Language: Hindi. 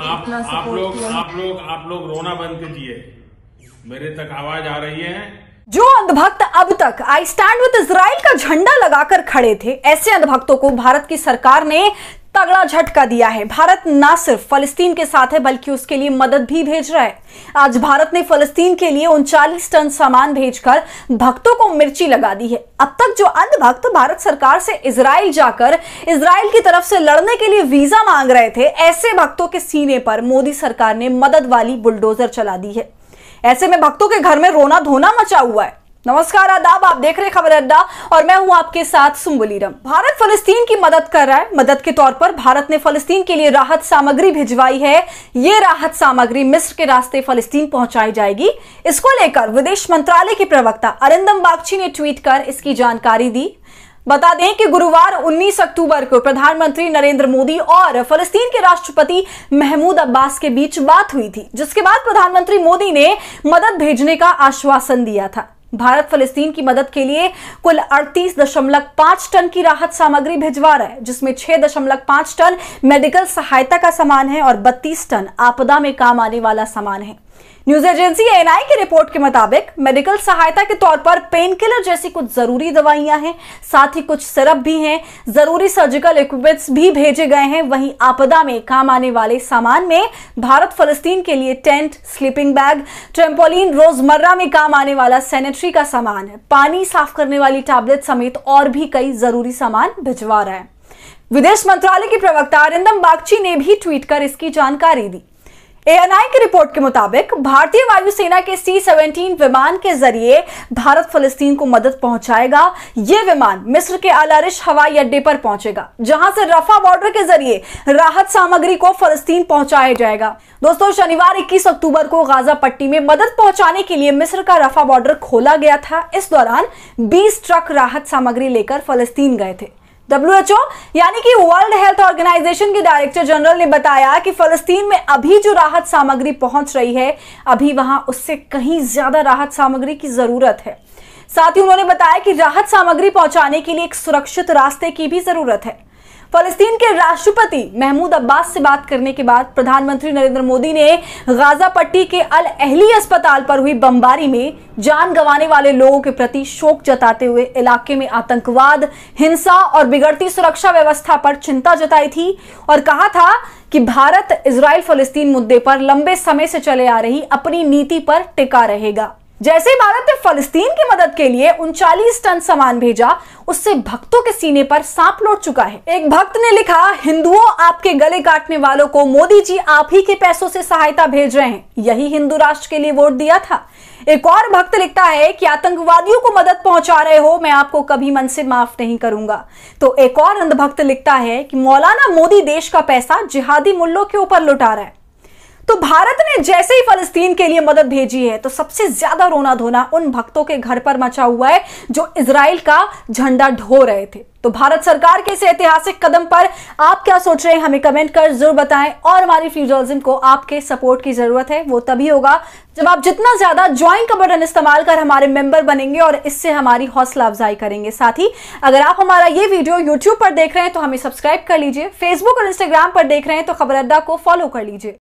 आप आप लोग आप लोग आप लोग रोना बंद कीजिए मेरे तक आवाज आ रही है जो अंधभक्त अब तक आई स्टैंड विद इसराइल का झंडा लगाकर खड़े थे ऐसे अंधभक्तों को भारत की सरकार ने तगड़ा झटका दिया है भारत न सिर्फ फलस्तीन के साथ है बल्कि उसके लिए मदद भी भेज रहा है आज भारत ने फलस्तीन के लिए उनचालीस टन सामान भेजकर भक्तों को मिर्ची लगा दी है अब तक जो अंध भक्त भारत सरकार से इसराइल जाकर इसराइल की तरफ से लड़ने के लिए वीजा मांग रहे थे ऐसे भक्तों के सीने पर मोदी सरकार ने मदद वाली बुलडोजर चला दी है ऐसे में भक्तों के घर में रोना धोना मचा हुआ है नमस्कार आदाब आप देख रहे खबर अड्डा और मैं हूं आपके साथ सुम्बुलीरम भारत फलस्तीन की मदद कर रहा है मदद के तौर पर भारत ने फलस्तीन के लिए राहत सामग्री भिजवाई है ये राहत सामग्री मिस्र के रास्ते फलस्तीन पहुंचाई जाएगी इसको लेकर विदेश मंत्रालय के प्रवक्ता अरिंदम बागची ने ट्वीट कर इसकी जानकारी दी बता दें कि गुरुवार 19 अक्टूबर को प्रधानमंत्री नरेंद्र मोदी और फलस्तीन के राष्ट्रपति महमूद अब्बास के बीच बात हुई थी जिसके बाद प्रधानमंत्री मोदी ने मदद भेजने का आश्वासन दिया था भारत फलिस्तीन की मदद के लिए कुल 38.5 टन की राहत सामग्री भिजवा रहा है जिसमें 6.5 टन मेडिकल सहायता का सामान है और 32 टन आपदा में काम आने वाला सामान है न्यूज एजेंसी आई की रिपोर्ट के मुताबिक मेडिकल सहायता के तौर पर पेन किलर जैसी कुछ जरूरी दवाइयां हैं साथ ही कुछ सिरप भी हैं जरूरी सर्जिकल इक्विपमेंट्स भी भेजे गए हैं वहीं आपदा में काम आने वाले सामान में भारत फलस्तीन के लिए टेंट स्लीपिंग बैग ट्रेम्पोलिन रोजमर्रा में काम आने वाला सैनिटरी का सामान पानी साफ करने वाली टैबलेट समेत और भी कई जरूरी सामान भिजवा रहा है विदेश मंत्रालय के प्रवक्ता अरिंदम बागची ने भी ट्वीट कर इसकी जानकारी दी एएनआई की रिपोर्ट के मुताबिक भारतीय वायुसेना के सी सेवेंटीन विमान के जरिए भारत फलस्तीन को मदद पहुंचाएगा ये विमान मिस्र के अलारिश हवाई अड्डे पर पहुंचेगा जहां से रफा बॉर्डर के जरिए राहत सामग्री को फलस्तीन पहुंचाया जाएगा दोस्तों शनिवार 21 अक्टूबर को गाजा पट्टी में मदद पहुंचाने के लिए मिस्र का रफा बॉर्डर खोला गया था इस दौरान बीस ट्रक राहत सामग्री लेकर फलस्तीन गए थे डब्ल्यूएचओ यानी कि वर्ल्ड हेल्थ ऑर्गेनाइजेशन के डायरेक्टर जनरल ने बताया कि फलस्तीन में अभी जो राहत सामग्री पहुंच रही है अभी वहां उससे कहीं ज्यादा राहत सामग्री की जरूरत है साथ ही उन्होंने बताया कि राहत सामग्री पहुंचाने के लिए एक सुरक्षित रास्ते की भी जरूरत है फलस्तीन के राष्ट्रपति महमूद अब्बास से बात करने के बाद प्रधानमंत्री नरेंद्र मोदी ने गाजा पट्टी के अल अहली अस्पताल पर हुई बमबारी में जान गंवाने वाले लोगों के प्रति शोक जताते हुए इलाके में आतंकवाद हिंसा और बिगड़ती सुरक्षा व्यवस्था पर चिंता जताई थी और कहा था कि भारत इसराइल फलस्तीन मुद्दे पर लंबे समय से चले आ रही अपनी नीति पर टिका रहेगा जैसे ही भारत ने फलस्तीन की मदद के लिए उनचालीस टन सामान भेजा उससे भक्तों के सीने पर सांप लौट चुका है एक भक्त ने लिखा हिंदुओं आपके गले काटने वालों को मोदी जी आप ही के पैसों से सहायता भेज रहे हैं यही हिंदू राष्ट्र के लिए वोट दिया था एक और भक्त लिखता है कि आतंकवादियों को मदद पहुंचा रहे हो मैं आपको कभी मन से माफ नहीं करूंगा तो एक और अंधभक्त लिखता है कि मौलाना मोदी देश का पैसा जिहादी मुल्लों के ऊपर लुटा रहा है तो भारत ने जैसे ही फलस्तीन के लिए मदद भेजी है तो सबसे ज्यादा रोना धोना उन भक्तों के घर पर मचा हुआ है जो इसराइल का झंडा ढो रहे थे तो भारत सरकार के इस ऐतिहासिक कदम पर आप क्या सोच रहे हैं हमें कमेंट कर जरूर बताएं और हमारी फ्यूजर्जम को आपके सपोर्ट की जरूरत है वो तभी होगा जब आप जितना ज्यादा ज्वाइन का बटन इस्तेमाल कर हमारे मेंबर बनेंगे और इससे हमारी हौसला अफजाई करेंगे साथ ही अगर आप हमारा ये वीडियो यूट्यूब पर देख रहे हैं तो हमें सब्सक्राइब कर लीजिए फेसबुक और इंस्टाग्राम पर देख रहे हैं तो खबर अड्डा को फॉलो कर लीजिए